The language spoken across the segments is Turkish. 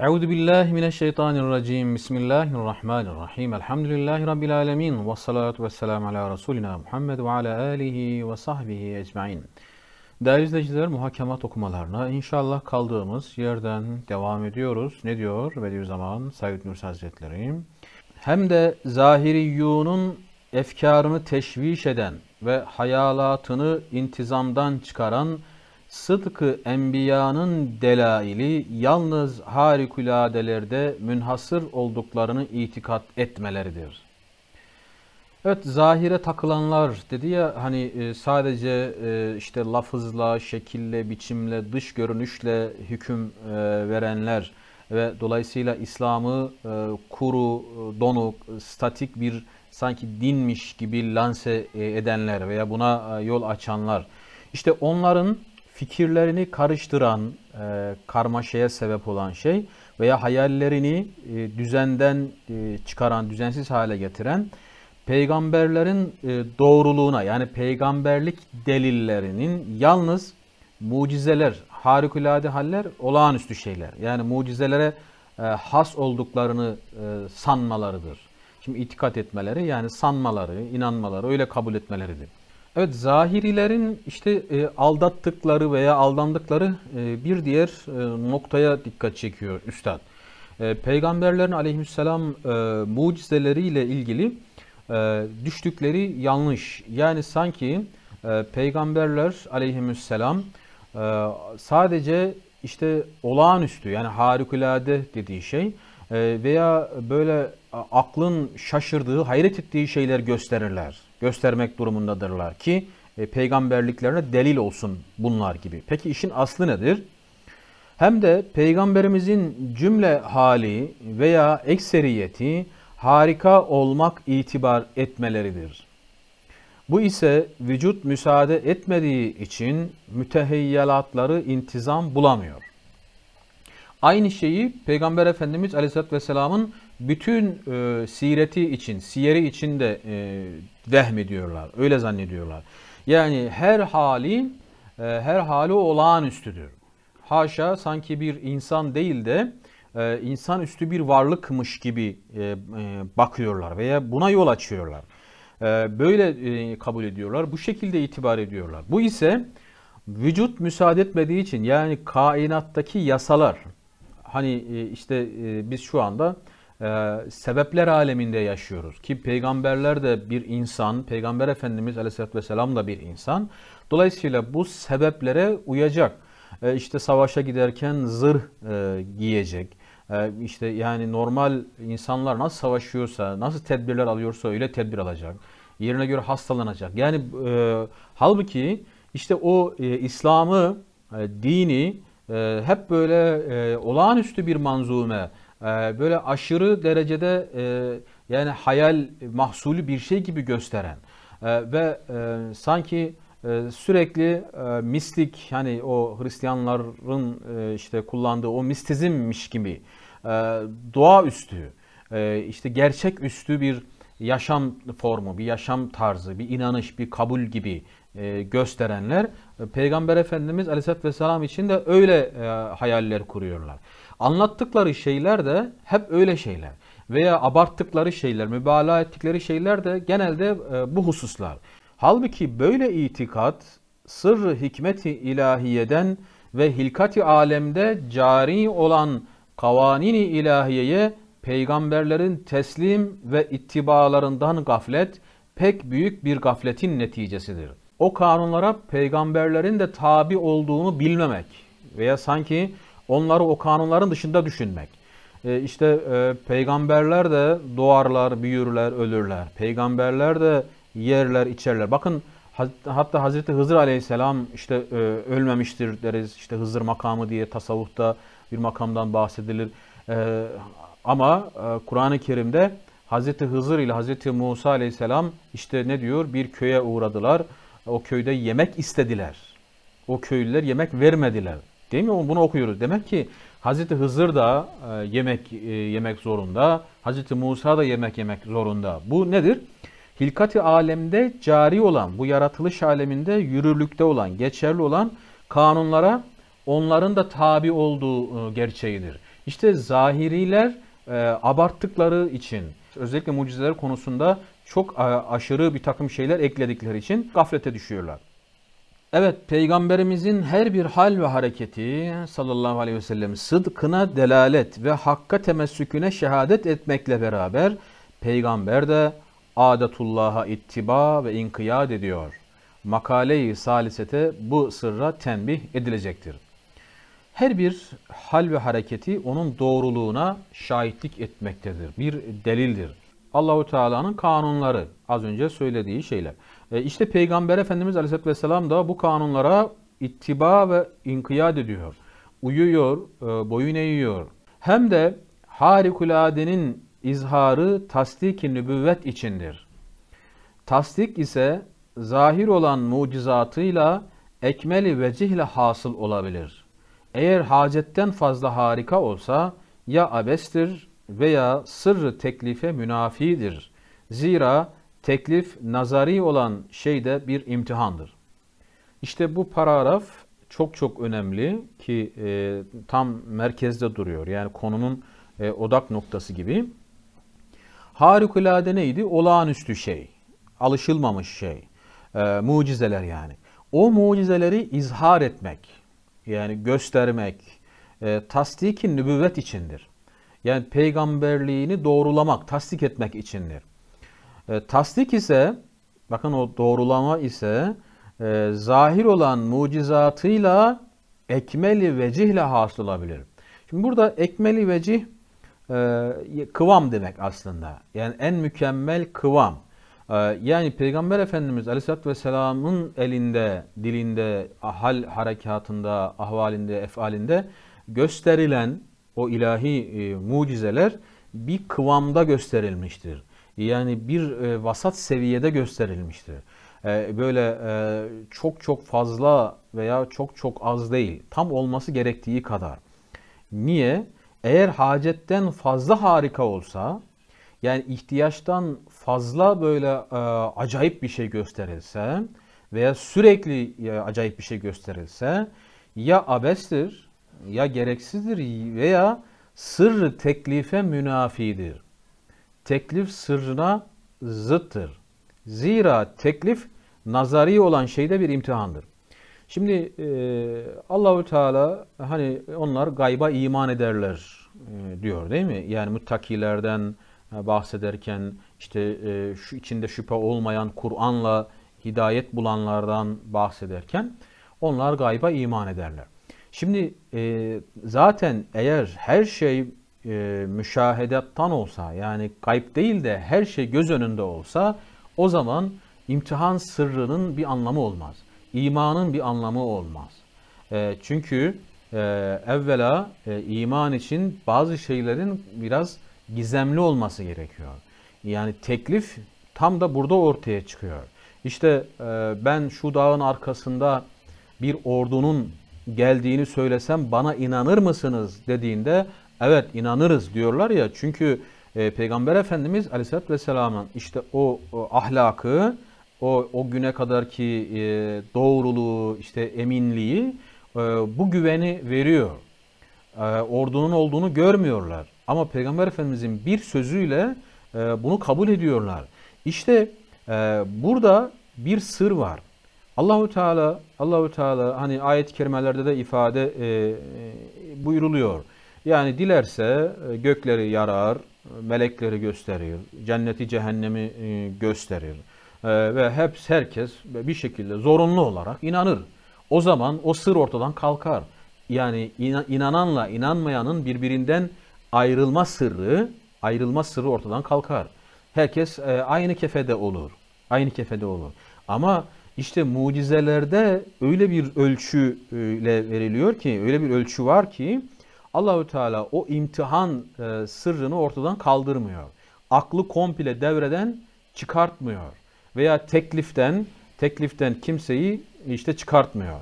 Euzu billahi mineşşeytanirracim. Bismillahirrahmanirrahim. Elhamdülillahi rabbil alamin. Ves salatu vesselam ala resulina Muhammed ve ala alihi ve sahbihi ecmaîn. Değerli izleyiciler, muhakemat okumalarına inşallah kaldığımız yerden devam ediyoruz. Ne diyor Bediüzzaman Said Nursi Hazretleri? Hem de zahiriyunun efkarını teşviş eden ve hayalatını intizamdan çıkaran Sıdkı enbiyanın delaili yalnız harikuladelerde münhasır olduklarını itikat etmeleridir. Evet zahire takılanlar dedi ya hani e, sadece e, işte lafızla, şekille, biçimle, dış görünüşle hüküm e, verenler ve dolayısıyla İslam'ı kuru, donuk, statik bir sanki dinmiş gibi lanse edenler veya buna yol açanlar. İşte onların fikirlerini karıştıran, e, karmaşaya sebep olan şey veya hayallerini e, düzenden e, çıkaran, düzensiz hale getiren peygamberlerin e, doğruluğuna yani peygamberlik delillerinin yalnız mucizeler, harikulade haller, olağanüstü şeyler. Yani mucizelere e, has olduklarını e, sanmalarıdır. Şimdi itikat etmeleri yani sanmaları, inanmaları, öyle kabul etmeleridir. Evet zahirilerin işte e, aldattıkları veya aldandıkları e, bir diğer e, noktaya dikkat çekiyor üstad. E, peygamberlerin aleyhisselam e, mucizeleriyle ilgili e, düştükleri yanlış. Yani sanki e, peygamberler aleyhisselam e, sadece işte olağanüstü yani harikulade dediği şey ee, veya böyle aklın şaşırdığı, hayret ettiği şeyler gösterirler. Göstermek durumundadırlar ki e, peygamberliklerine delil olsun bunlar gibi. Peki işin aslı nedir? Hem de peygamberimizin cümle hali veya ekseriyeti harika olmak itibar etmeleridir. Bu ise vücut müsaade etmediği için müteheyyelatları intizam bulamıyor. Aynı şeyi Peygamber Efendimiz Aleyhisselatü Vesselam'ın bütün e, sireti için, siyeri için de e, vehmediyorlar. Öyle zannediyorlar. Yani her hali, e, her hali olağanüstüdür. Haşa sanki bir insan değil de e, insanüstü bir varlıkmış gibi e, e, bakıyorlar veya buna yol açıyorlar. E, böyle e, kabul ediyorlar. Bu şekilde itibar ediyorlar. Bu ise vücut müsaade etmediği için yani kainattaki yasalar, hani e, işte e, biz şu anda e, sebepler aleminde yaşıyoruz. Ki peygamberler de bir insan, peygamber efendimiz aleyhissalatü vesselam da bir insan. Dolayısıyla bu sebeplere uyacak. İşte savaşa giderken zırh giyecek. İşte yani normal insanlar nasıl savaşıyorsa, nasıl tedbirler alıyorsa öyle tedbir alacak. Yerine göre hastalanacak. Yani halbuki işte o İslam'ı, dini e, hep böyle e, olağanüstü bir manzume, e, böyle aşırı derecede e, yani hayal mahsulü bir şey gibi gösteren e, ve e, sanki e, sürekli e, mistik hani o Hristiyanların e, işte kullandığı o mistizmmiş gibi e, doğaüstü e, işte gerçek üstü bir yaşam formu, bir yaşam tarzı, bir inanış, bir kabul gibi e, gösterenler e, Peygamber Efendimiz Aleyhisselatü Vesselam için de öyle e, hayaller kuruyorlar. Anlattıkları şeyler de hep öyle şeyler veya abarttıkları şeyler, mübalağa ettikleri şeyler de genelde e, bu hususlar. Halbuki böyle itikat sırrı hikmeti ilahiyeden ve hilkati alemde cari olan kavanini ilahiyeye peygamberlerin teslim ve ittibalarından gaflet pek büyük bir gafletin neticesidir.'' o kanunlara peygamberlerin de tabi olduğunu bilmemek veya sanki onları o kanunların dışında düşünmek. E, işte e, peygamberler de doğarlar, büyürler, ölürler. Peygamberler de yerler, içerler. Bakın hatta Hazreti Hızır Aleyhisselam işte e, ölmemiştir deriz. İşte Hızır makamı diye tasavvufta bir makamdan bahsedilir. E, ama Kur'an-ı Kerim'de Hazreti Hızır ile Hazreti Musa Aleyhisselam işte ne diyor? Bir köye uğradılar o köyde yemek istediler. O köylüler yemek vermediler. Değil mi? Bunu okuyoruz. Demek ki Hazreti Hızır da e, yemek e, yemek zorunda. Hazreti Musa da yemek yemek zorunda. Bu nedir? Hilkati alemde cari olan, bu yaratılış aleminde yürürlükte olan, geçerli olan kanunlara onların da tabi olduğu e, gerçeğidir. İşte zahiriler abarttıkları için özellikle mucizeler konusunda çok e, aşırı bir takım şeyler ekledikleri için gaflete düşüyorlar. Evet peygamberimizin her bir hal ve hareketi sallallahu aleyhi ve sellem sıdkına delalet ve hakka temessüküne şehadet etmekle beraber peygamber de adetullah'a ittiba ve inkiyad ediyor. Makale-i salisete bu sırra tenbih edilecektir. Her bir hal ve hareketi onun doğruluğuna şahitlik etmektedir. Bir delildir. Allahu Teala'nın kanunları, az önce söylediği şeyler. E işte Peygamber Efendimiz Aleyhisselatü Vesselam da bu kanunlara ittiba ve inkiyat ediyor. Uyuyor, e, boyun eğiyor. Hem de harikuladenin izharı tasdik-i nübüvvet içindir. Tasdik ise zahir olan mucizatıyla ekmeli vecihle hasıl olabilir. Eğer hacetten fazla harika olsa ya abestir veya sırrı teklife münafidir. Zira teklif nazari olan şey de bir imtihandır. İşte bu paragraf çok çok önemli ki e, tam merkezde duruyor. Yani konunun e, odak noktası gibi. Harikulade neydi? Olağanüstü şey, alışılmamış şey, e, mucizeler yani. O mucizeleri izhar etmek, yani göstermek, e, tasdiki nübüvvet içindir. Yani peygamberliğini doğrulamak, tasdik etmek içindir. E, tasdik ise, bakın o doğrulama ise e, zahir olan mucizatıyla ekmeli vecihle hasıl olabilir. Şimdi burada ekmeli vecih e, kıvam demek aslında. Yani en mükemmel kıvam. E, yani Peygamber Efendimiz Aleyhisselatü Vesselam'ın elinde, dilinde, hal harekatında, ahvalinde, efalinde gösterilen o ilahi e, mucizeler bir kıvamda gösterilmiştir. Yani bir e, vasat seviyede gösterilmiştir. E, böyle e, çok çok fazla veya çok çok az değil. Tam olması gerektiği kadar. Niye? Eğer hacetten fazla harika olsa, yani ihtiyaçtan fazla böyle e, acayip bir şey gösterilse veya sürekli e, acayip bir şey gösterilse ya abestir ya gereksizdir veya sırrı teklife münafidir. Teklif sırrına zıttır. Zira teklif nazari olan şeyde bir imtihandır. Şimdi e, Allahü Teala hani onlar gayba iman ederler e, diyor değil mi? Yani muttakilerden e, bahsederken işte e, şu içinde şüphe olmayan Kur'an'la hidayet bulanlardan bahsederken onlar gayba iman ederler. Şimdi e, zaten eğer her şey e, müşahedattan olsa yani kayıp değil de her şey göz önünde olsa o zaman imtihan sırrının bir anlamı olmaz. İmanın bir anlamı olmaz. E, çünkü e, evvela e, iman için bazı şeylerin biraz gizemli olması gerekiyor. Yani teklif tam da burada ortaya çıkıyor. İşte e, ben şu dağın arkasında bir ordunun geldiğini söylesem bana inanır mısınız dediğinde evet inanırız diyorlar ya çünkü e, Peygamber Efendimiz Aleyhisselatü Vesselam'ın işte o, o ahlakı, o, o güne kadarki e, doğruluğu, işte eminliği e, bu güveni veriyor. E, ordunun olduğunu görmüyorlar. Ama Peygamber Efendimizin bir sözüyle e, bunu kabul ediyorlar. İşte e, burada bir sır var. Allahu Teala Allahu Teala hani ayet-i kerimelerde de ifade e, e buyuruluyor. Yani dilerse e, gökleri yarar, melekleri gösterir, cenneti cehennemi e, gösterir ve hep herkes bir şekilde zorunlu olarak inanır. O zaman o sır ortadan kalkar. Yani inananla inanmayanın birbirinden ayrılma sırrı, ayrılma sırrı ortadan kalkar. Herkes aynı kefede olur. Aynı kefede olur. Ama işte mucizelerde öyle bir ölçüyle e, veriliyor ki, öyle bir ölçü var ki Allahü Teala o imtihan e, sırrını ortadan kaldırmıyor. Aklı komple devreden çıkartmıyor veya tekliften tekliften kimseyi işte çıkartmıyor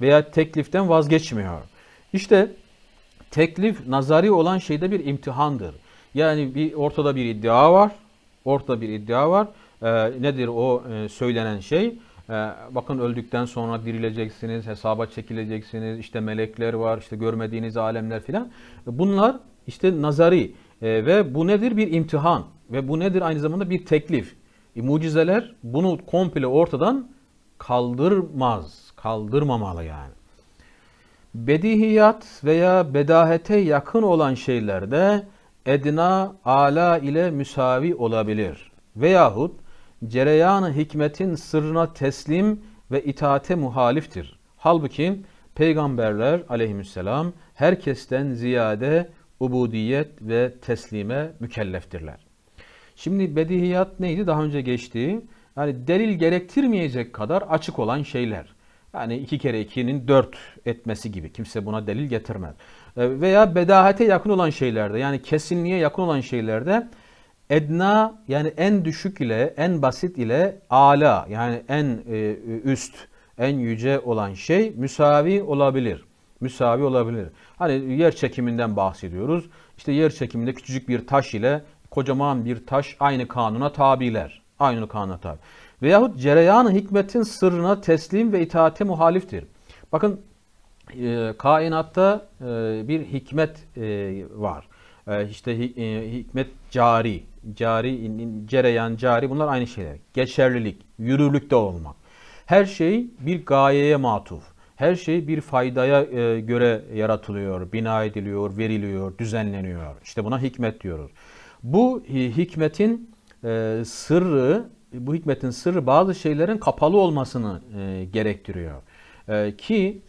veya tekliften vazgeçmiyor. İşte teklif nazari olan şeyde bir imtihandır. Yani bir ortada bir iddia var. Ortada bir iddia var. Ee, nedir o e, söylenen şey? Ee, bakın öldükten sonra dirileceksiniz, hesaba çekileceksiniz, işte melekler var, işte görmediğiniz alemler filan. Bunlar işte nazari e, ve bu nedir? Bir imtihan ve bu nedir? Aynı zamanda bir teklif. E, mucizeler bunu komple ortadan kaldırmaz, kaldırmamalı yani. Bedihiyat veya bedahete yakın olan şeylerde edna ala ile müsavi olabilir. Veyahut cereyanı hikmetin sırrına teslim ve itaate muhaliftir. Halbuki peygamberler aleyhisselam herkesten ziyade ubudiyet ve teslime mükelleftirler. Şimdi bedihiyat neydi? Daha önce geçti. Yani delil gerektirmeyecek kadar açık olan şeyler. Yani iki kere ikinin dört etmesi gibi. Kimse buna delil getirmez. Ee, veya bedahate yakın olan şeylerde yani kesinliğe yakın olan şeylerde Edna yani en düşük ile en basit ile ala yani en e, üst, en yüce olan şey müsavi olabilir. Müsavi olabilir. Hani yer çekiminden bahsediyoruz. İşte yer çekiminde küçücük bir taş ile kocaman bir taş aynı kanuna tabiler. Aynı kanuna tabi. Veyahut cereyanı hikmetin sırrına teslim ve itaate muhaliftir. Bakın e, kainatta e, bir hikmet e, var. Ee, işte e, hikmet cari, cari, cereyan cari bunlar aynı şeyler. Geçerlilik, yürürlükte olmak. Her şey bir gayeye matuf. Her şey bir faydaya e, göre yaratılıyor, bina ediliyor, veriliyor, düzenleniyor. İşte buna hikmet diyoruz. Bu hikmetin e, sırrı, bu hikmetin sırrı bazı şeylerin kapalı olmasını gerektiriyor. Ki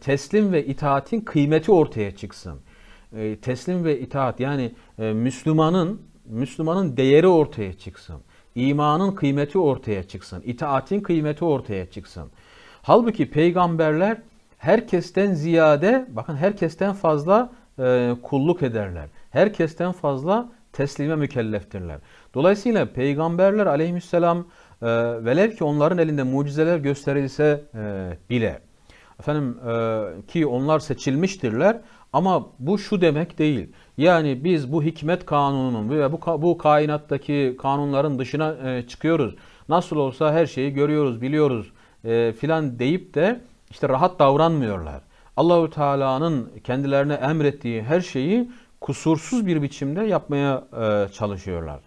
teslim ve itaatin kıymeti ortaya çıksın. E, teslim ve itaat yani e, Müslümanın Müslümanın değeri ortaya çıksın. İmanın kıymeti ortaya çıksın. İtaatin kıymeti ortaya çıksın. Halbuki peygamberler herkesten ziyade bakın herkesten fazla e, kulluk ederler. Herkesten fazla teslime mükelleftirler. Dolayısıyla peygamberler aleyhisselam e, velev ki onların elinde mucizeler gösterilse e, bile Efendim e, ki onlar seçilmiştirler ama bu şu demek değil. Yani biz bu hikmet kanununun ve bu, bu kainattaki kanunların dışına e, çıkıyoruz. Nasıl olsa her şeyi görüyoruz, biliyoruz e, filan deyip de işte rahat davranmıyorlar. Allahu Teala'nın kendilerine emrettiği her şeyi kusursuz bir biçimde yapmaya e, çalışıyorlar.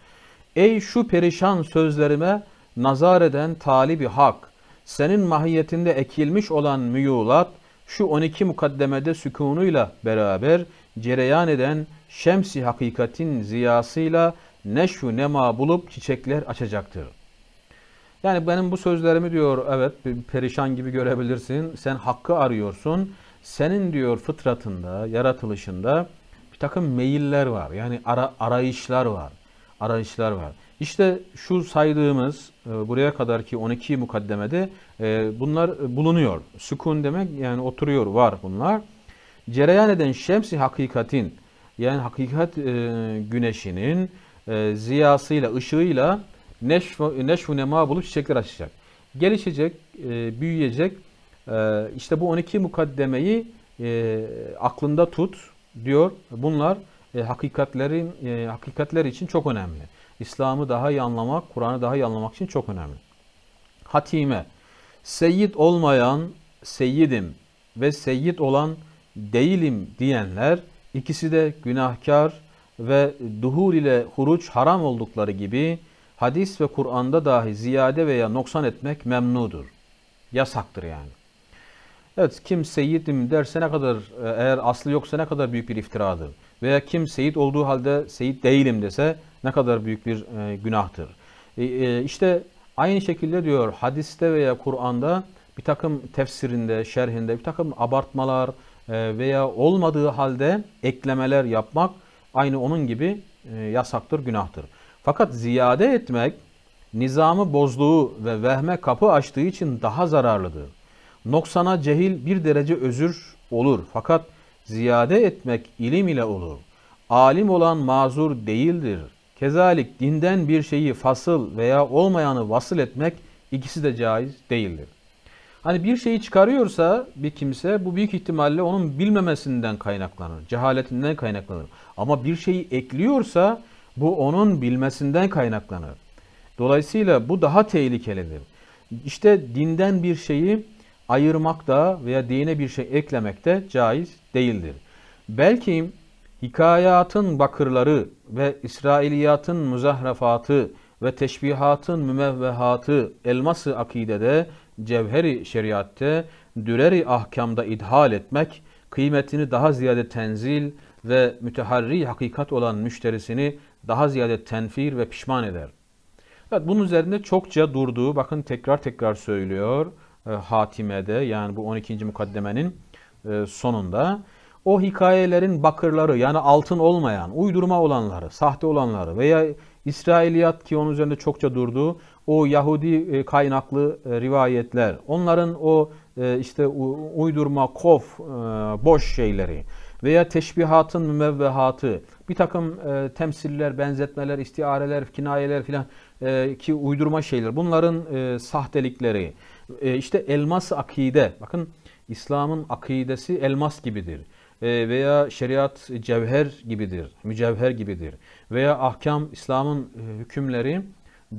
Ey şu perişan sözlerime nazar eden talibi hak senin mahiyetinde ekilmiş olan müyulat şu 12 mukaddemede sükunuyla beraber cereyan eden şemsi hakikatin ziyasıyla neşu nema bulup çiçekler açacaktır. Yani benim bu sözlerimi diyor evet perişan gibi görebilirsin. Sen hakkı arıyorsun. Senin diyor fıtratında, yaratılışında bir takım meyiller var. Yani ara, arayışlar var. Arayışlar var. İşte şu saydığımız e, buraya kadar ki 12 mukaddemede e, bunlar e, bulunuyor. Sükun demek yani oturuyor, var bunlar. Cereyan eden şemsi hakikatin yani hakikat güneşinin ziyasıyla, ışığıyla neşv-ü neşv nema bulup çiçekler açacak. Gelişecek, büyüyecek. İşte bu 12 mukaddemeyi aklında tut diyor. Bunlar hakikatlerin hakikatler için çok önemli. İslam'ı daha iyi anlamak, Kur'an'ı daha iyi anlamak için çok önemli. Hatime, seyyid olmayan seyyidim ve seyyid olan değilim diyenler ikisi de günahkar ve duhur ile huruç haram oldukları gibi hadis ve Kur'an'da dahi ziyade veya noksan etmek memnudur. Yasaktır yani. Evet kim seyyidim derse ne kadar eğer aslı yoksa ne kadar büyük bir iftiradır. Veya kim seyit olduğu halde seyit değilim dese ne kadar büyük bir e, günahtır. E, e, işte aynı şekilde diyor hadiste veya Kur'an'da bir takım tefsirinde, şerhinde bir takım abartmalar e, veya olmadığı halde eklemeler yapmak aynı onun gibi e, yasaktır, günahtır. Fakat ziyade etmek nizamı bozduğu ve vehme kapı açtığı için daha zararlıdır. Noksana cehil bir derece özür olur fakat ziyade etmek ilim ile olur. Alim olan mazur değildir. Kezalik dinden bir şeyi fasıl veya olmayanı vasıl etmek ikisi de caiz değildir. Hani bir şeyi çıkarıyorsa bir kimse bu büyük ihtimalle onun bilmemesinden kaynaklanır, cehaletinden kaynaklanır. Ama bir şeyi ekliyorsa bu onun bilmesinden kaynaklanır. Dolayısıyla bu daha tehlikelidir. İşte dinden bir şeyi ayırmak da veya dine bir şey eklemek de caiz değildir. Belki hikayatın bakırları ve İsrailiyatın muzahrafatı ve teşbihatın mümevvehatı elması akidede, cevheri şeriatte, düreri ahkamda idhal etmek, kıymetini daha ziyade tenzil ve müteharri hakikat olan müşterisini daha ziyade tenfir ve pişman eder. Evet, bunun üzerinde çokça durduğu, bakın tekrar tekrar söylüyor e, Hatime'de yani bu 12. mukaddemenin e, sonunda o hikayelerin bakırları yani altın olmayan, uydurma olanları, sahte olanları veya İsrailiyat ki onun üzerinde çokça durduğu o Yahudi e, kaynaklı e, rivayetler, onların o e, işte uydurma, kof, boş şeyleri veya teşbihatın mümevvehatı, bir takım temsiller, benzetmeler, istiareler, kinayeler filan ki uydurma şeyler, bunların sahtelikleri, işte elmas akide, bakın İslam'ın akidesi elmas gibidir. E, veya şeriat cevher gibidir, mücevher gibidir. Veya ahkam İslam'ın e, hükümleri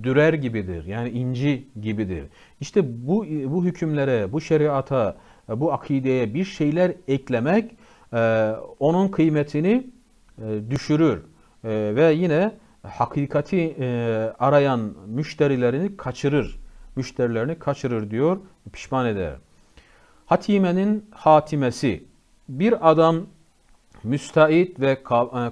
dürer gibidir. Yani inci gibidir. İşte bu e, bu hükümlere, bu şeriata, bu akideye bir şeyler eklemek onun kıymetini düşürür ve yine hakikati arayan müşterilerini kaçırır. Müşterilerini kaçırır diyor, pişman eder. Hatime'nin hatimesi bir adam müstahit ve e,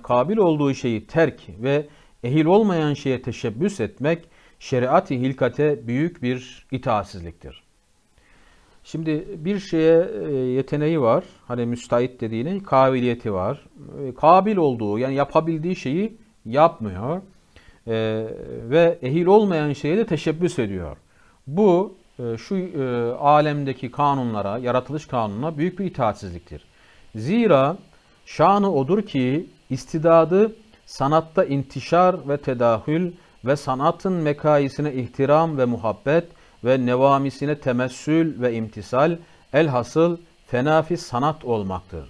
kabil olduğu şeyi terk ve ehil olmayan şeye teşebbüs etmek şeriat-i hilkate büyük bir itaatsizliktir. Şimdi bir şeye e, yeteneği var. Hani müstahit dediğine kabiliyeti var. E, kabil olduğu yani yapabildiği şeyi yapmıyor. ve ehil olmayan şeye de teşebbüs ediyor. Bu şu e, alemdeki kanunlara, yaratılış kanununa büyük bir itaatsizliktir. Zira şanı odur ki istidadı sanatta intişar ve tedahül ve sanatın mekaisine ihtiram ve muhabbet ve nevamisine temessül ve imtisal elhasıl fenafi sanat olmaktır.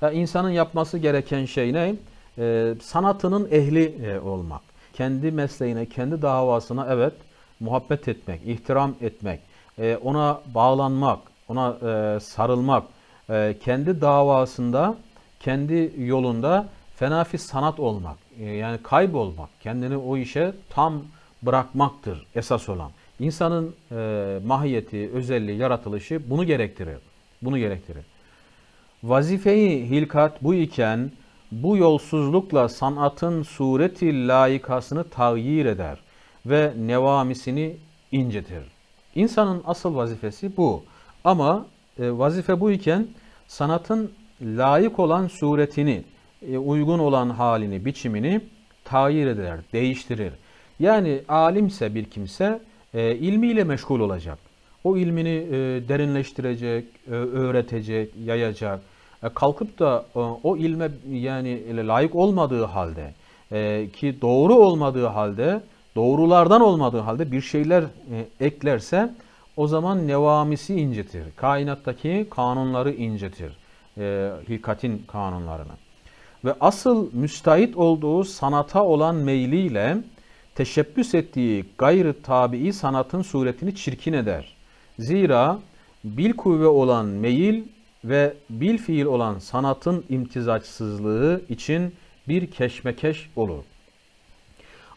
Yani insanın yapması gereken şey ne? Ee, sanatının ehli e, olmak. Kendi mesleğine, kendi davasına evet muhabbet etmek, ihtiram etmek, e, ona bağlanmak, ona e, sarılmak, ee, kendi davasında, kendi yolunda fenafi sanat olmak, e, yani kaybolmak, kendini o işe tam bırakmaktır esas olan. İnsanın e, mahiyeti, özelliği, yaratılışı bunu gerektirir. Bunu gerektirir. Vazifeyi hilkat bu iken bu yolsuzlukla sanatın sureti layıkasını tagyir eder ve nevamisini incetir. İnsanın asıl vazifesi bu. Ama e, vazife bu iken sanatın layık olan suretini, e, uygun olan halini, biçimini tayir eder, değiştirir. Yani alimse bir kimse e, ilmiyle meşgul olacak. O ilmini derinleştirecek, öğretecek, yayacak. Kalkıp da o ilme yani layık olmadığı halde ki doğru olmadığı halde, doğrulardan olmadığı halde bir şeyler eklerse o zaman nevamisi incetir. Kainattaki kanunları incetir. E, ee, hikatin kanunlarını. Ve asıl müstahit olduğu sanata olan meyliyle teşebbüs ettiği gayrı tabii sanatın suretini çirkin eder. Zira bil kuvve olan meyil ve bil fiil olan sanatın imtizaçsızlığı için bir keşmekeş olur.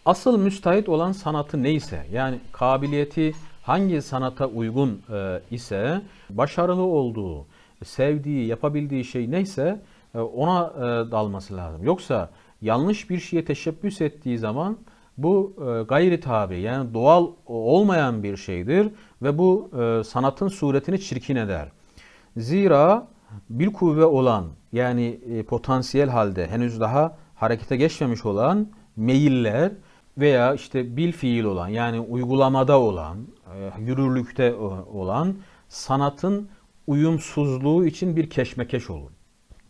Asıl müstahit olan sanatı neyse yani kabiliyeti hangi sanata uygun e, ise başarılı olduğu, sevdiği, yapabildiği şey neyse e, ona e, dalması lazım. Yoksa yanlış bir şeye teşebbüs ettiği zaman bu gayri tabi yani doğal olmayan bir şeydir ve bu sanatın suretini çirkin eder. Zira bir kuvve olan yani potansiyel halde henüz daha harekete geçmemiş olan meyiller veya işte bil fiil olan yani uygulamada olan, e, yürürlükte e, olan sanatın uyumsuzluğu için bir keşmekeş olur.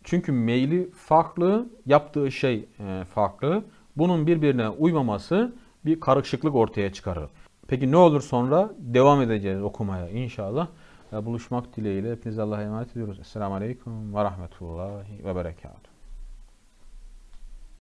Çünkü meyli farklı, yaptığı şey e, farklı. Bunun birbirine uymaması bir karışıklık ortaya çıkarır. Peki ne olur sonra? Devam edeceğiz okumaya inşallah. Buluşmak dileğiyle hepinize Allah'a emanet ediyoruz. Esselamu Aleyküm ve Rahmetullahi ve Berekatuhu.